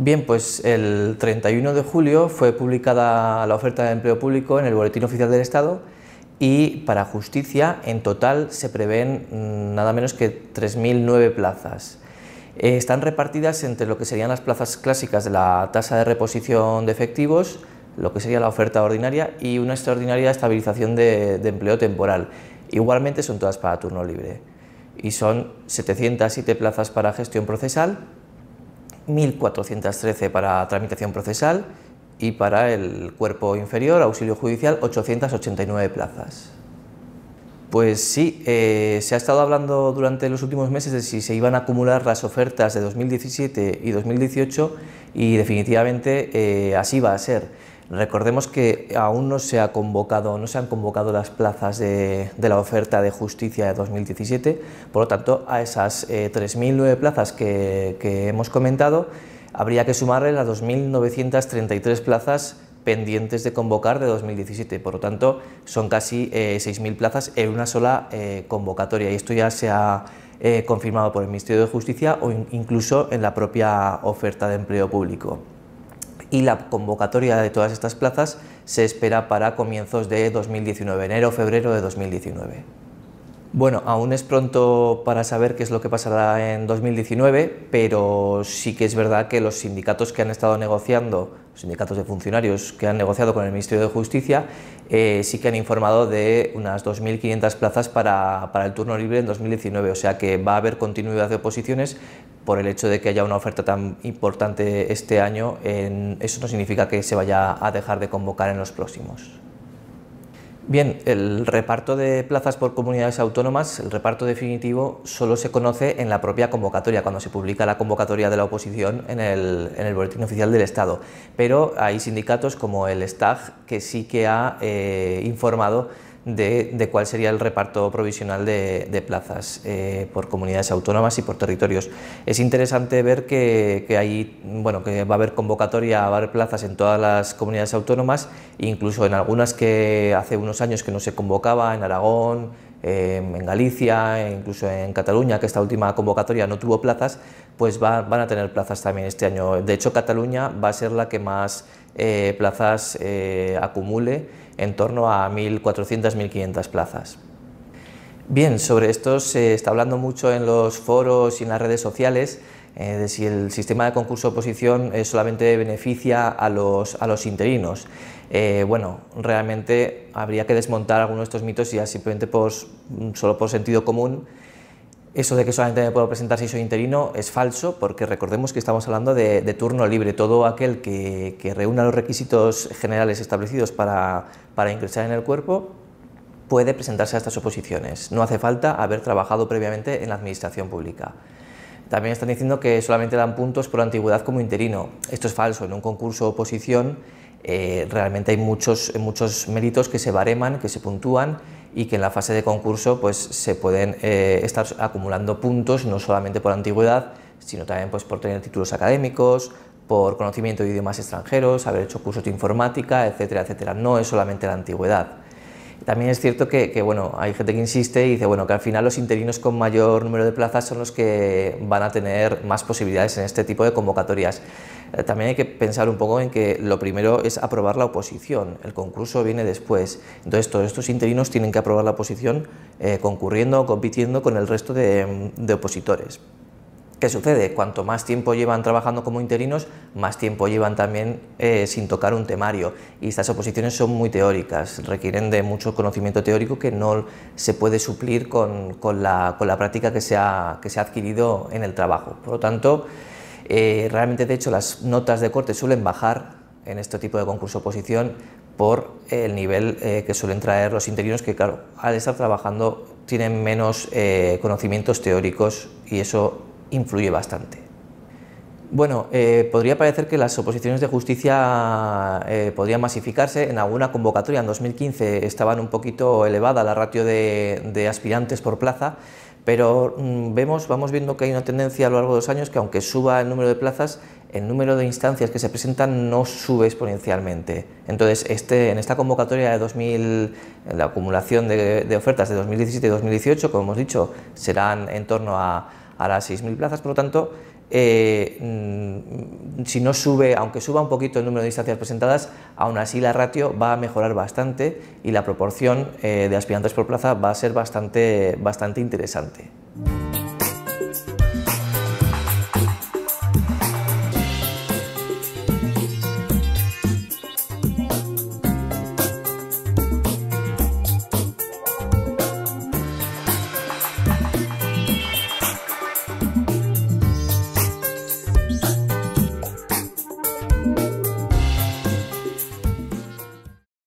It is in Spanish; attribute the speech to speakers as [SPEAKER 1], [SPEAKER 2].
[SPEAKER 1] Bien, pues el 31 de julio fue publicada la oferta de empleo público en el Boletín Oficial del Estado y para justicia en total se prevén mm, nada menos que 3.009 plazas. Eh, están repartidas entre lo que serían las plazas clásicas de la tasa de reposición de efectivos, lo que sería la oferta ordinaria y una extraordinaria estabilización de, de empleo temporal. Igualmente son todas para turno libre y son 707 plazas para gestión procesal, 1.413 para tramitación procesal y para el cuerpo inferior, auxilio judicial, 889 plazas. Pues sí, eh, se ha estado hablando durante los últimos meses de si se iban a acumular las ofertas de 2017 y 2018 y definitivamente eh, así va a ser. Recordemos que aún no se ha no se han convocado las plazas de, la oferta de justicia de 2017, por lo tanto a esas 3.009 eh, plazas que, hemos comentado habría que sumarle las 2.933 plazas pendientes de convocar de 2017, por lo tanto son casi 6.000 eh, plazas en una sola eh, convocatoria y esto ya se ha confirmado por el Ministerio de Justicia o incluso en la propia oferta de empleo público y la convocatoria de todas estas plazas se espera para comienzos de 2019, enero-febrero de 2019. Bueno, aún es pronto para saber qué es lo que pasará en 2019, pero sí que es verdad que los sindicatos que han estado negociando, los sindicatos de funcionarios que han negociado con el Ministerio de Justicia, eh, sí que han informado de unas 2.500 plazas para, el turno libre en 2019, o sea que va a haber continuidad de oposiciones por el hecho de que haya una oferta tan importante este año, eso no significa que se vaya a dejar de convocar en los próximos. Bien, el reparto de plazas por comunidades autónomas, el reparto definitivo, solo se conoce en la propia convocatoria, cuando se publica la convocatoria de la oposición en el, Boletín Oficial del Estado. Pero hay sindicatos como el STAG que sí que ha eh, informado de, cuál sería el reparto provisional de, plazas eh, por comunidades autónomas y por territorios. Es interesante ver que, que, hay, bueno, que va a haber convocatoria, va a haber plazas en todas las comunidades autónomas, incluso en algunas que hace unos años que no se convocaba, en Aragón, en Galicia, incluso en Cataluña, que esta última convocatoria no tuvo plazas, pues van a tener plazas también este año. De hecho, Cataluña va a ser la que más eh, plazas eh, acumule, en torno a 1.400, 1.500 plazas. Bien, sobre esto se está hablando mucho en los foros y en las redes sociales. Eh, si el sistema de concurso-oposición eh, solamente beneficia a los, a los interinos. Eh, bueno, realmente habría que desmontar algunos de estos mitos y ya simplemente por, mm, solo por sentido común. Eso de que solamente me puedo presentar si soy interino es falso, porque recordemos que estamos hablando de, turno libre. Todo aquel que, que, reúna los requisitos generales establecidos para, para ingresar en el cuerpo puede presentarse a estas oposiciones. No hace falta haber trabajado previamente en la administración pública. También están diciendo que solamente dan puntos por antigüedad como interino. Esto es falso. En un concurso oposición eh, realmente hay muchos, muchos méritos que se bareman, que se puntúan y que en la fase de concurso pues, se pueden eh, estar acumulando puntos no solamente por antigüedad, sino también pues, por tener títulos académicos, por conocimiento de idiomas extranjeros, haber hecho cursos de informática, etcétera, etcétera. No es solamente la antigüedad. También es cierto que, bueno, hay gente que insiste y dice bueno, que al final los interinos con mayor número de plazas son los que van a tener más posibilidades en este tipo de convocatorias. Eh, también hay que pensar un poco en que lo primero es aprobar la oposición, el concurso viene después. Entonces todos estos interinos tienen que aprobar la oposición eh, concurriendo o compitiendo con el resto de opositores. ¿Qué sucede? Cuanto más tiempo llevan trabajando como interinos, más tiempo llevan también eh, sin tocar un temario. Y estas oposiciones son muy teóricas, requieren de mucho conocimiento teórico que no se puede suplir con, la, práctica que se, ha, que se ha adquirido en el trabajo. Por lo tanto, eh, realmente, de hecho, las notas de corte suelen bajar en este tipo de concurso oposición por el nivel eh, que suelen traer los interinos, que claro, al estar trabajando tienen menos conocimientos teóricos y eso influye bastante. Bueno, eh, podría parecer que las oposiciones de justicia eh, podrían masificarse. En alguna convocatoria en 2015 estaban un poquito elevada la ratio de, aspirantes por plaza, pero mm, vemos, vamos viendo que hay una tendencia a lo largo de los años que aunque suba el número de plazas, el número de instancias que se presentan no sube exponencialmente. Entonces, este, en esta convocatoria de 2000, la acumulación de, de ofertas de 2017 y 2018, como hemos dicho, serán en torno a a las 6.000 plazas, por lo tanto, eh, mm, si no sube, aunque suba un poquito el número de distancias presentadas, aún así la ratio va a mejorar bastante y la proporción eh, de aspirantes por plaza va a ser bastante interesante.